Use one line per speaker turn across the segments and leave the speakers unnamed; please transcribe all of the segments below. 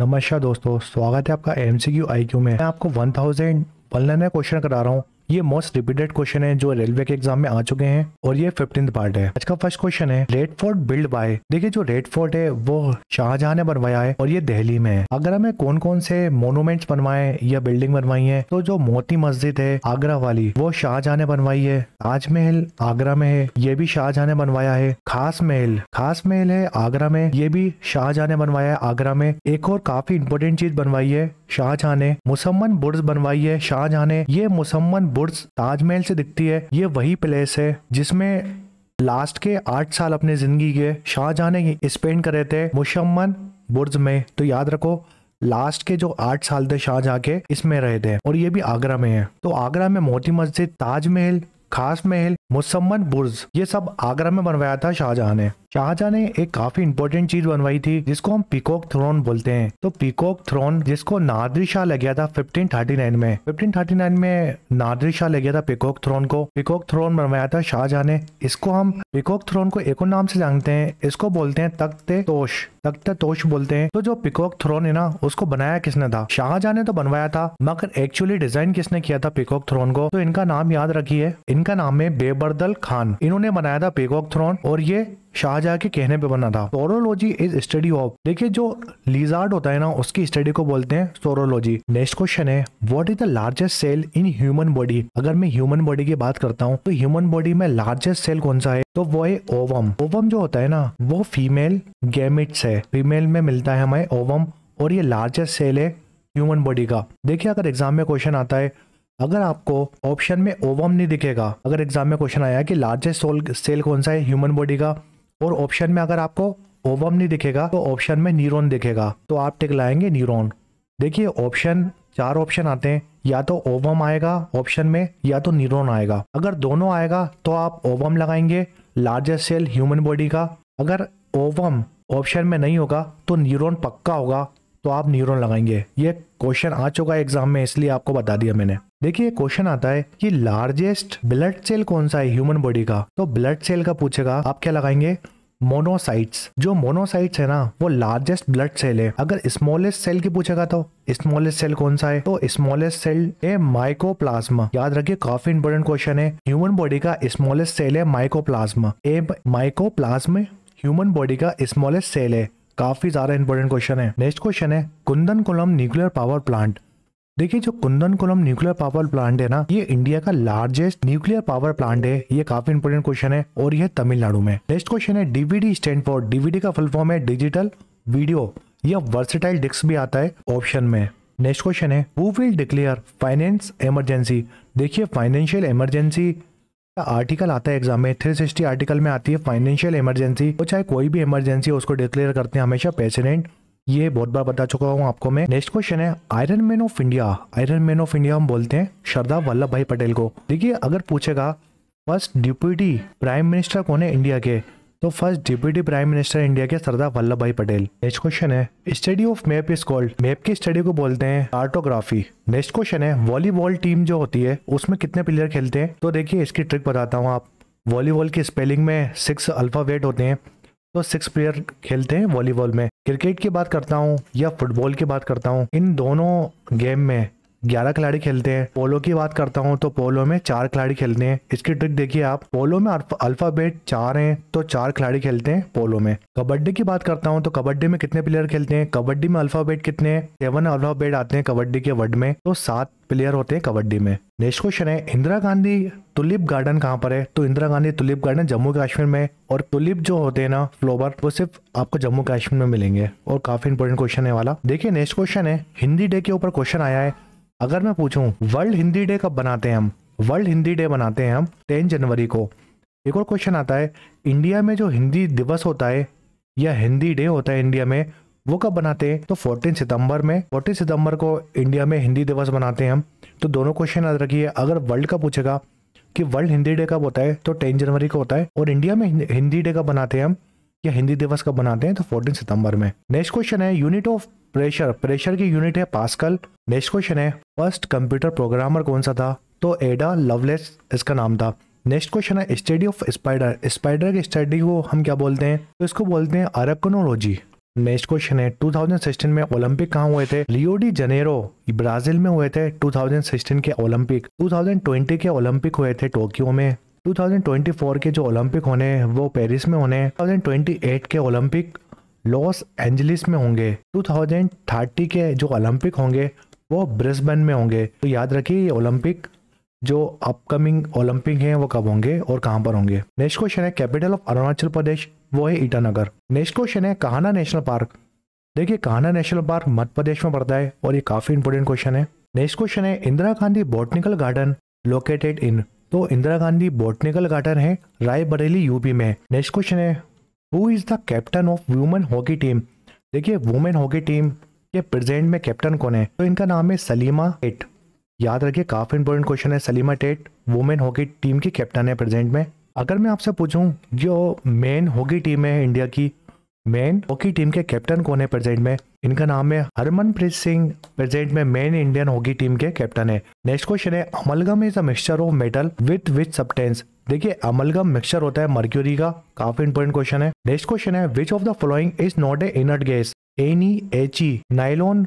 नमस्कार दोस्तों स्वागत है आपका M C Q I Q में मैं आपको one thousand one liner question करा रहा हूँ ये मोस्ट रिपीटेड क्वेश्चन है जो रेलवे के एग्जाम में आ चुके हैं और ये फिफ्टीन पार्ट है आज का फर्स्ट क्वेश्चन है रेड फोर्ट बिल्ड बाय देखिए जो रेड फोर्ट है वो शाहजहां ने बनवाया है और ये दिल्ली में है आगरा में कौन कौन से मोनूमेंट बनवाए या बिल्डिंग बनवाई है तो जो मोती मस्जिद है आगरा वाली वो शाहजहां ने बनवाई है ताजमहल आगरा में है ये भी शाहजहां ने बनवाया है खास महल खास महल है आगरा में ये भी शाहजहां ने बनवाया है आगरा में एक और काफी इंपोर्टेंट चीज बनवाई है शाहजहां ने मुसम्मन बुर्ज बनवाई है शाहजहां ने ये मुसम्मन बुर्ज ताजमहल से दिखती है ये वही प्लेस है जिसमें लास्ट के आठ साल अपने जिंदगी के शाहजहां ने स्पेंड करे थे मुशम्मन बुर्ज में तो याद रखो लास्ट के जो आठ साल थे शाहजहां के इसमें रहे थे और ये भी आगरा में है तो आगरा में मोती मस्जिद ताजमहल खास महल मुसम्मन बुर्ज ये सब आगरा में बनवाया था शाहजहां ने शाहजहा ने एक काफी इंपोर्टेंट चीज बनवाई थी जिसको हम पिकॉक थ्रोन बोलते हैं तो पिकॉक थ्रोन जिसको नादरी शाह लग गया था 1539 में 1539 में नादरी शाह लग गया था पिकॉक थ्रोन को पिकॉक थ्रोन बनवाया था शाहजहा ने इसको हम पिकॉक थ्रोन को एक और नाम से जानते हैं इसको बोलते हैं तख्ते तोश तख्ते तोश बोलते हैं तो जो पिकॉक थ्रोन है ना उसको बनाया किसने था शाहजहा ने तो बनवाया था मगर एक्चुअली डिजाइन किसने किया था पिकॉक थ्रोन को तो इनका नाम याद रखिए इनका नाम है बेबरदल खान इन्होंने बनाया था पिकॉक थ्रोन और ये शाहजहा के कहने पे बना था सोरोलॉजी इज स्टडी ऑफ देखिए जो लीजार्ड होता है ना उसकी स्टडी को बोलते हैं सोरोलॉजी नेक्स्ट क्वेश्चन है what is the largest cell in human body अगर मैं ह्यूमन बॉडी की बात करता हूँ तो ह्यूमन बॉडी में लार्जेस्ट सेल कौन सा है तो वो है ओवम ओवम जो होता है ना वो फीमेल गेमिट्स है फीमेल में मिलता है हमें ओवम और ये लार्जेस्ट सेल है ह्यूमन बॉडी का देखिए अगर एग्जाम में क्वेश्चन आता है अगर आपको ऑप्शन में ओवम नहीं दिखेगा अगर एग्जाम में क्वेश्चन आया कि लार्जेस्ट सेल कौन सा है ह्यूमन बॉडी का और ऑप्शन में अगर आपको ओवम नहीं दिखेगा तो ऑप्शन में न्यूरॉन दिखेगा तो आप टिक लाएंगे न्यूरॉन देखिए ऑप्शन चार ऑप्शन आते हैं या तो ओवम आएगा ऑप्शन में या तो न्यूरॉन आएगा अगर दोनों आएगा तो आप ओवम लगाएंगे लार्जेस्ट सेल ह्यूमन बॉडी का अगर ओवम ऑप्शन में नहीं होगा तो न्यूरॉन पक्का होगा तो आप न्यूरॉन लगाएंगे ये क्वेश्चन आ चुका है एग्जाम में इसलिए आपको बता दिया मैंने देखिए क्वेश्चन आता है कि लार्जेस्ट ब्लड सेल कौन सा है ह्यूमन बॉडी का तो ब्लड सेल का पूछेगा आप क्या लगाएंगे मोनोसाइट्स जो मोनोसाइट्स है ना वो लार्जेस्ट ब्लड सेल है अगर स्मॉलेस्ट सेल की पूछेगा तो स्मॉलेस्ट सेल कौन सा है तो स्मॉलेस्ट सेल है माइकोप्लाज्मा याद रखिए काफी इंपोर्टेंट क्वेश्चन है ह्यूमन बॉडी का स्मॉलेस्ट सेल है mycoplasma a mycoplasm human body का स्मॉलेस्ट सेल है काफी ज्यादा इंपॉर्टेंट क्वेश्चन है नेक्स्ट क्वेश्चन है Kudankulam nuclear power plant देखिए जो Kudankulam nuclear power plant है ना ये इंडिया का लार्जेस्ट न्यूक्लियर पावर प्लांट है ये काफी इंपोर्टेंट क्वेश्चन है और यह तमिलनाडु में नेक्स्ट क्वेश्चन है डीवीडी स्टैंड फॉर डीवीडी का फुल फॉर्म है डिजिटल वीडियो यह वर्सेटाइल डिस्क भी आता है ऑप्शन में नेक्स्ट क्वेश्चन है who will declare finance emergency देखिए फाइनेंशियल इमरजेंसी आर्टिकल आता है एग्जाम में थ्री सिक्सटी आर्टिकल में आती है फाइनेंशियल इमरजेंसी और चाहे कोई भी इमरजेंसी उसको डिक्लेयर करते हैं हमेशा पेसिडेंट ये बहुत बार बता चुका हूँ आपको मैं नेक्स्ट क्वेश्चन है iron man of India iron man of India हम बोलते हैं सरदार वल्लभ भाई पटेल को देखिए अगर पूछेगा फर्स्ट डिप्यूटी प्राइम मिनिस्टर कौन है इंडिया के तो first deputy prime minister India के सरदार वल्लभ भाई पटेल नेक्स्ट क्वेश्चन है study of map is called map की स्टडी को बोलते हैं आर्टोग्राफी नेक्स्ट क्वेश्चन है वॉलीबॉल टीम जो होती है उसमें कितने प्लेयर खेलते हैं तो देखिए इसकी ट्रिक बताता हूँ आप वॉलीबॉल की स्पेलिंग में सिक्स अल्फावेट होते हैं तो सिक्स प्लेयर खेलते हैं वॉलीबॉल में क्रिकेट की बात करता हूँ या फुटबॉल की बात करता हूँ इन दोनों गेम में ग्यारह खिलाड़ी खेलते हैं पोलो की बात करता हूँ तो पोलो में चार खिलाड़ी खेलते हैं इसकी ट्रिक देखिए आप पोलो में अल्फाबेट चार हैं तो चार खिलाड़ी खेलते हैं पोलो में कबड्डी की बात करता हूँ तो कबड्डी में कितने प्लेयर खेलते हैं कबड्डी में अल्फाबेट कितने सेवन अल्फाबेट आते हैं कबड्डी के वर्ड में तो सात प्लेयर होते हैं कबड्डी में नेक्स्ट क्वेश्चन है इंदिरा गांधी तुलिप गार्डन कहाँ पर है तो इंदिरा गांधी तुलिप गार्डन जम्मू कश्मीर में और तुलिप जो होते हैं ना फ्लोवर वो सिर्फ आपको जम्मू कश्मीर में मिलेंगे और काफी इंपोर्टेंट क्वेश्चन है वाला देखिए नेक्स्ट क्वेश्चन है हिंदी डे के ऊपर क्वेश्चन आया है अगर मैं पूछूं वर्ल्ड हिंदी डे कब बनाते हैं हम वर्ल्ड हिंदी डे बनाते हैं हम टेन जनवरी को एक और क्वेश्चन आता है इंडिया में जो हिंदी दिवस होता है या हिंदी डे होता है इंडिया में वो कब बनाते हैं तो 14 सितंबर में 14 सितंबर को इंडिया में हिंदी दिवस मनाते हैं हम तो दोनों क्वेश्चन याद रखिए अगर वर्ल्ड का पूछेगा कि वर्ल्ड हिंदी डे कब होता है तो 10 जनवरी को होता है और इंडिया में हिंदी डे कब बनाते हैं हम या हिंदी दिवस कब बनाते हैं तो 14 सितंबर में नेक्स्ट क्वेश्चन है यूनिट ऑफ प्रेशर प्रेशर की यूनिट है पास्कल नेक्स्ट क्वेश्चन है फर्स्ट कंप्यूटर प्रोग्रामर कौन सा था तो एडा लवलेस इसका नाम था नेक्स्ट क्वेश्चन है स्टडी ऑफ स्पाइडर स्पाइडर की स्टडी को हम क्या बोलते हैं तो इसको बोलते हैं अरकनोलॉजी नेक्स्ट क्वेश्चन है 2016 में ओलंपिक कहाँ हुए थे लियोडी जनेरो ब्राजील में हुए थे 2016 के ओलंपिक 2020 के ओलंपिक हुए थे टोक्यो में 2024 के जो ओलंपिक होने वो पेरिस में होने 2028 के ओलंपिक लॉस एंजलिस में होंगे 2030 के जो ओलंपिक होंगे वो ब्रिस्बेन में होंगे तो याद रखिए ये ओलंपिक जो अपकमिंग ओलंपिक हैं वो कब होंगे और कहां पर होंगे नेक्स्ट क्वेश्चन है कैपिटल ऑफ अरुणाचल प्रदेश वो है ईटानगर नेक्स्ट क्वेश्चन है कहाना नेशनल पार्क देखिए कहाना नेशनल पार्क मध्य प्रदेश में पड़ता है और ये काफी इंपोर्टेंट क्वेश्चन है नेक्स्ट क्वेश्चन है Indira Gandhi botanical garden located in तो इंदिरा गांधी बोटनिकल गार्डन है रायबरेली यूपी में नेक्स्ट क्वेश्चन है who is the captain of women hockey team देखिए वुमेन हॉकी टीम ये प्रेजेंट में कैप्टन कौन है तो इनका नाम है सलीमा टेट याद रखिए काफी इंपॉर्टेंट क्वेश्चन है Salima Tete women hockey team की कैप्टन है प्रेजेंट में अगर मैं आपसे पूछूं जो मेन हॉकी टीम है इंडिया की मेन हॉकी टीम के कैप्टन कौन है प्रेजेंट में इनका नाम है हरमनप्रीत सिंह प्रेजेंट में मेन इंडियन हॉकी टीम के कैप्टन है नेक्स्ट क्वेश्चन है amalgam is a mixture of metal with which substance देखिए अमलगम मिक्सचर होता है मर्क्यूरी का काफी इंपॉर्टेंट क्वेश्चन है नेक्स्ट क्वेश्चन है which of the following is not a inert gas any H E nylon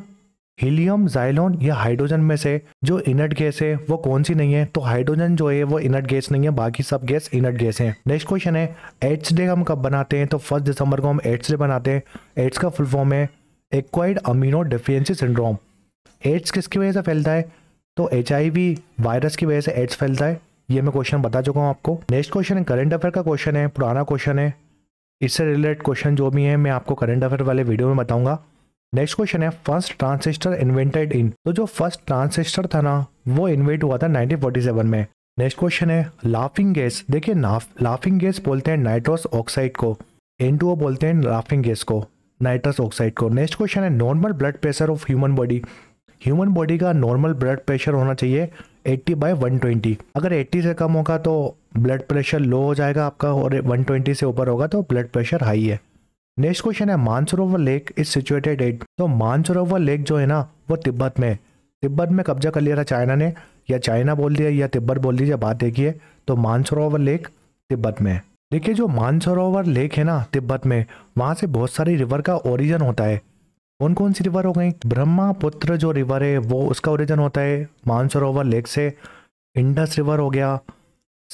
helium जाइलॉन या हाइड्रोजन में से जो इनर्ट गैस है वो कौन सी नहीं है तो हाइड्रोजन जो है वो इनर्ट गैस नहीं है बाकी सब गैस इनर्ट गैस है नेक्स्ट क्वेश्चन है एड्स डे हम कब बनाते हैं तो फर्स्ट दिसंबर को हम एड्स डे बनाते हैं एड्स का फुल फॉर्म है acquired amino deficiency syndrome AIDS किसकी वजह से फैलता है तो एच वायरस की वजह से एड्स फैलता है ये मैं क्वेश्चन बता चुका हूँ आपको नेक्स्ट क्वेश्चन करंट अफेयर का क्वेश्चन है पुराना क्वेश्चन है इससे रिलेटेड क्वेश्चन जो भी है मैं आपको करंट अफेयर वाले वीडियो में बताऊंगा नेक्स्ट क्वेश्चन है फर्स्ट ट्रांसिस्टर इन्वेंटेड इन तो जो फर्स्ट ट्रांसिस्टर था ना वो इन्वेंट हुआ था 1947 में नेक्स्ट क्वेश्चन है लाफिंग गैस देखिए लाफिंग गैस बोलते हैं नाइट्रोस ऑक्साइड को एन बोलते हैं लाफिंग गैस को नाइट्रस ऑक्साइड को नेक्स्ट क्वेश्चन है normal blood pressure of human body human body का नॉर्मल ब्लड प्रेशर होना चाहिए 80 बाय 120 अगर 80 से कम होगा तो ब्लड प्रेशर लो हो जाएगा आपका और 120 से ऊपर होगा तो ब्लड प्रेशर हाई है नेक्स्ट क्वेश्चन है Mansarovar lake is situated at तो मानसरोवर लेक जो है ना वो तिब्बत में है तिब्बत में कब्जा कर लिया था चाइना ने या चाइना बोल दिया या तिब्बत बोल दीजिए बात देखिए है तो मानसरोवर लेक तिब्बत में है देखिए जो मानसरोवर लेक है ना तिब्बत में वहाँ से बहुत सारी रिवर का ओरिजन होता है कौन कौन सी रिवर हो गई ब्रह्मापुत्र जो रिवर है वो उसका ओरिजन होता है मानसरोवर लेक से इंडस रिवर हो गया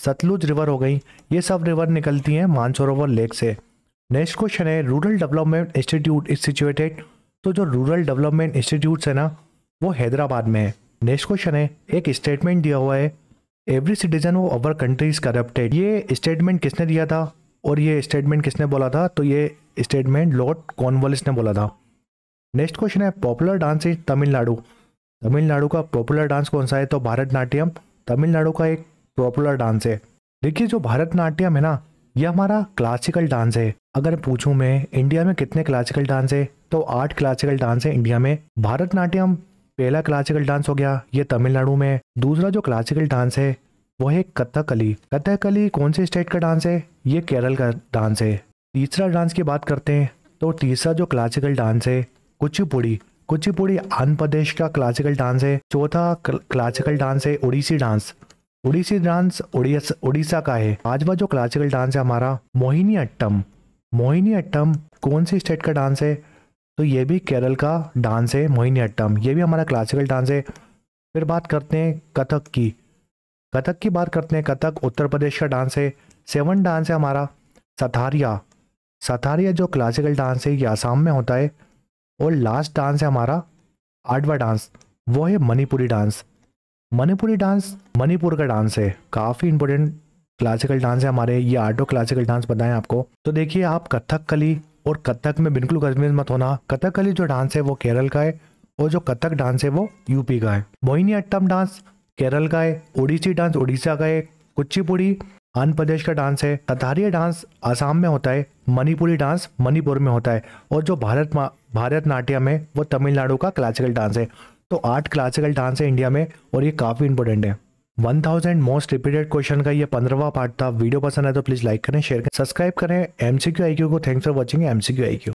सतलुज रिवर हो गई ये सब रिवर निकलती हैं मानसरोवर लेक से नेक्स्ट क्वेश्चन है rural development institute is situated तो जो रूरल डेवलपमेंट इंस्टीट्यूट है ना वो हैदराबाद में है नेक्स्ट क्वेश्चन है एक स्टेटमेंट दिया हुआ है एवरी सिटीजन वो अवर कंट्रीज करप्टेड ये स्टेटमेंट किसने दिया था और ये स्टेटमेंट किसने बोला था तो ये स्टेटमेंट लॉर्ड कॉर्नवलिस ने बोला था नेक्स्ट क्वेश्चन है popular dance is Tamil Nadu Tamil Nadu का पॉपुलर डांस कौन सा है तो भारतनाट्यम तमिलनाडु का एक पॉपुलर डांस है देखिए जो भारतनाट्यम है ना ये हमारा क्लासिकल डांस है अगर पूछूं मैं इंडिया में कितने क्लासिकल डांस है तो आठ क्लासिकल डांस है इंडिया में भारतनाट्यम पहला क्लासिकल डांस हो गया ये तमिलनाडु में दूसरा जो क्लासिकल डांस है वो है कथकली कथकली कौन से स्टेट का डांस है ये केरल का डांस है तीसरा डांस की बात करते हैं तो तीसरा जो क्लासिकल डांस है कुचिपुड़ी कुचिपुड़ी आंध्र प्रदेश का क्लासिकल डांस है चौथा क्लासिकल डांस है उड़ीसी डांस उड़ीसी डांस उड़ीसा का है पांचवा जो क्लासिकल डांस है हमारा मोहिनी अट्टम मोहिनी अट्टम कौन सी स्टेट का डांस है तो ये भी केरल का डांस है मोहिनी अट्टम ये भी हमारा क्लासिकल डांस है फिर बात करते हैं कथक की कथक की बात करते हैं कथक उत्तर प्रदेश का डांस है सेवन डांस है हमारा सथारिया सथारिया जो क्लासिकल डांस है ये आसाम में होता है और लास्ट डांस है हमारा आठवा डांस वो है मणिपुरी डांस मणिपुरी डांस मणिपुर का डांस है काफ़ी इंपॉर्टेंट क्लासिकल डांस है हमारे ये आर्ट क्लासिकल डांस बताएं आपको तो देखिए आप कथक कली और कथक में बिल्कुल गजमेज मत होना कथक कली जो डांस है वो केरल का है और जो कथक डांस है वो यूपी का है मोहिनी अट्टम डांस केरल का है ओडिसी डांस उड़ीसा का है कुचिपुड़ी आंध्र प्रदेश का डांस है कथारिया डांस आसाम में होता है मणिपुरी डांस मणिपुर में होता है और जो भारत भारतनाट्यम है वो तमिलनाडु का क्लासिकल डांस है तो आठ क्लासिकल डांस है इंडिया में और ये काफ़ी इंपॉर्टेंट है 1000 मोस्ट रिपीटेड क्वेश्चन का ये पंद्रहवा पार्ट था वीडियो पसंद है तो प्लीज़ लाइक करें शेयर करें सब्सक्राइब करें एमसीक्यू आईक्यू को thanks for watching MCQ IQ